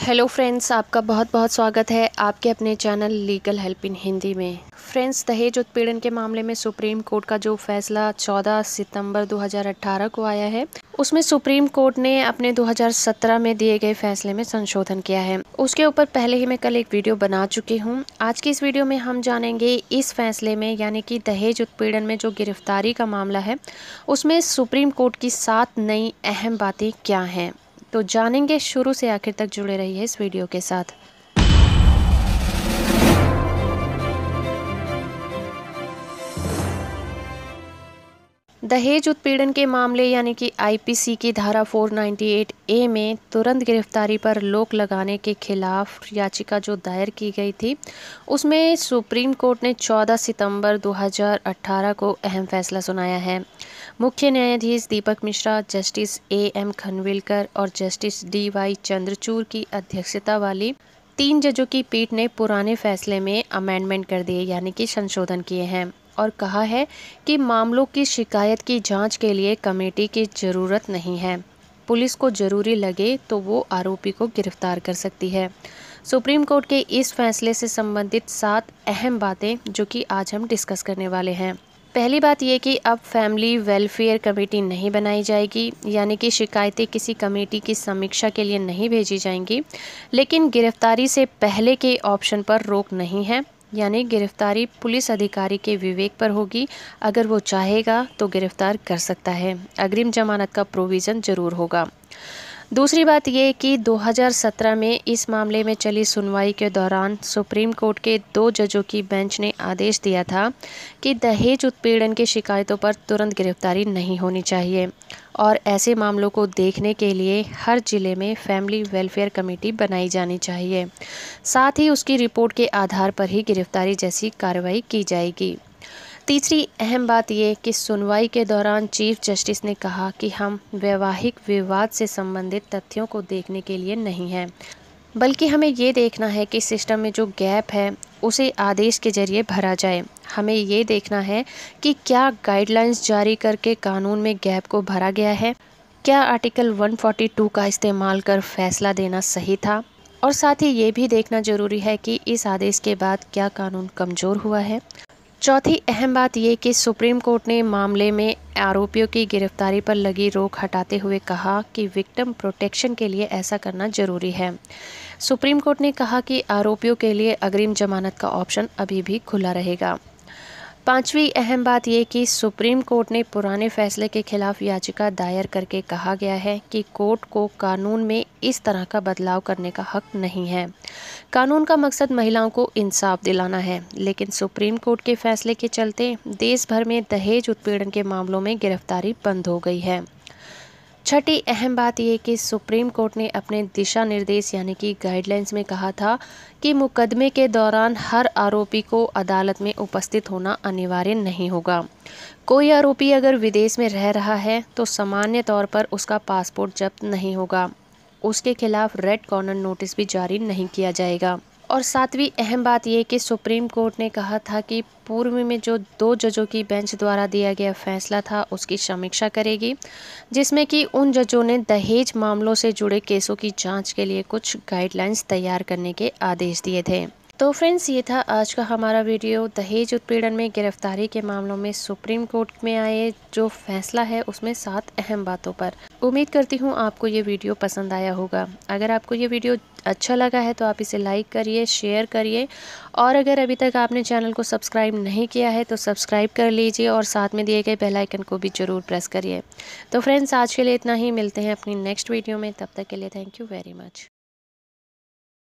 hello friends आपका बहुत बहुत स्वागत है आपके अपने channel legal help in Hindi में फ्रेंड्स दहेज उत्पीड़न के मामले में सुप्रीम कोर्ट का जो फैसला 14 सितंबर 2018 को आया है उसमें सुप्रीम कोर्ट ने अपने 2017 में दिए गए फैसले में संशोधन किया है उसके ऊपर पहले ही मैं कल एक वीडियो बना चुकी हूँ आज की इस वीडियो में हम जानेंगे इस फैसले में यानी कि दहेज उत्पीड़न में जो गिरफ्तारी का मामला है उसमें सुप्रीम कोर्ट की सात नई अहम बातें क्या हैं तो जानेंगे शुरू से आखिर तक जुड़े रहिए इस वीडियो के साथ दहेज उत्पीड़न के मामले यानी कि आईपीसी की धारा 498 ए में तुरंत गिरफ्तारी पर रोक लगाने के खिलाफ याचिका जो दायर की गई थी उसमें सुप्रीम कोर्ट ने 14 सितंबर 2018 को अहम फैसला सुनाया है मुख्य न्यायाधीश Deepak Mishra justice A M Khanwilkar और जस्टिस डी वाई चंद्रचूर की अध्यक्षता वाली तीन जजों की पीठ ने पुराने फैसले में अमेंडमेंट कर दिए यानी कि संशोधन किए हैं और कहा है कि मामलों की शिकायत की जांच के लिए कमेटी की ज़रूरत नहीं है पुलिस को जरूरी लगे तो वो आरोपी को गिरफ्तार कर सकती है सुप्रीम कोर्ट के इस फैसले से संबंधित सात अहम बातें जो कि आज हम डिस्कस करने वाले हैं पहली बात यह कि अब फैमिली वेलफेयर कमेटी नहीं बनाई जाएगी यानी कि शिकायतें किसी कमेटी की समीक्षा के लिए नहीं भेजी जाएंगी लेकिन गिरफ्तारी से पहले के ऑप्शन पर रोक नहीं है यानी गिरफ्तारी पुलिस अधिकारी के विवेक पर होगी अगर वो चाहेगा तो गिरफ्तार कर सकता है अग्रिम जमानत का प्रोविज़न जरूर होगा दूसरी बात यह कि 2017 में इस मामले में चली सुनवाई के दौरान सुप्रीम कोर्ट के दो जजों की बेंच ने आदेश दिया था कि दहेज उत्पीड़न की शिकायतों पर तुरंत गिरफ्तारी नहीं होनी चाहिए और ऐसे मामलों को देखने के लिए हर जिले में फैमिली वेलफेयर कमेटी बनाई जानी चाहिए साथ ही उसकी रिपोर्ट के आधार पर ही गिरफ्तारी जैसी कार्रवाई की जाएगी तीसरी अहम बात यह कि सुनवाई के दौरान चीफ जस्टिस ने कहा कि हम वैवाहिक विवाद से संबंधित तथ्यों को देखने के लिए नहीं हैं बल्कि हमें ये देखना है कि सिस्टम में जो गैप है उसे आदेश के जरिए भरा जाए हमें ये देखना है कि क्या गाइडलाइंस जारी करके कानून में गैप को भरा गया है क्या आर्टिकल 142 का इस्तेमाल कर फैसला देना सही था और साथ ही ये भी देखना ज़रूरी है कि इस आदेश के बाद क्या कानून कमज़ोर हुआ है चौथी अहम बात यह कि सुप्रीम कोर्ट ने मामले में आरोपियों की गिरफ्तारी पर लगी रोक हटाते हुए कहा कि विक्टिम प्रोटेक्शन के लिए ऐसा करना जरूरी है सुप्रीम कोर्ट ने कहा कि आरोपियों के लिए अग्रिम जमानत का ऑप्शन अभी भी खुला रहेगा पांचवी अहम बात यह कि सुप्रीम कोर्ट ने पुराने फैसले के खिलाफ याचिका दायर करके कहा गया है कि कोर्ट को कानून में इस तरह का बदलाव करने का हक नहीं है कानून का मकसद महिलाओं को इंसाफ दिलाना है लेकिन सुप्रीम कोर्ट के फैसले के चलते देश भर में दहेज उत्पीड़न के मामलों में गिरफ्तारी बंद हो गई है छठी अहम बात यह कि सुप्रीम कोर्ट ने अपने दिशा निर्देश यानी कि गाइडलाइंस में कहा था कि मुकदमे के दौरान हर आरोपी को अदालत में उपस्थित होना अनिवार्य नहीं होगा कोई आरोपी अगर विदेश में रह रहा है तो सामान्य तौर पर उसका पासपोर्ट जब्त नहीं होगा उसके खिलाफ रेड कॉर्नर नोटिस भी जारी नहीं किया जाएगा और सातवीं अहम बात यह कि सुप्रीम कोर्ट ने कहा था कि पूर्व में जो दो जजों की बेंच द्वारा दिया गया फैसला था उसकी समीक्षा करेगी जिसमें कि उन जजों ने दहेज मामलों से जुड़े केसों की जांच के लिए कुछ गाइडलाइंस तैयार करने के आदेश दिए थे तो फ्रेंड्स ये था आज का हमारा वीडियो दहेज उत्पीड़न में गिरफ्तारी के मामलों में सुप्रीम कोर्ट में आए जो फैसला है उसमें सात अहम बातों पर उम्मीद करती हूँ आपको ये वीडियो पसंद आया होगा अगर आपको ये वीडियो अच्छा लगा है तो आप इसे लाइक करिए शेयर करिए और अगर अभी तक आपने चैनल को सब्सक्राइब नहीं किया है तो सब्सक्राइब कर लीजिए और साथ में दिए गए बेल आइकन को भी ज़रूर प्रेस करिए तो फ्रेंड्स आज के लिए इतना ही मिलते हैं अपनी नेक्स्ट वीडियो में तब तक के लिए थैंक यू वेरी मच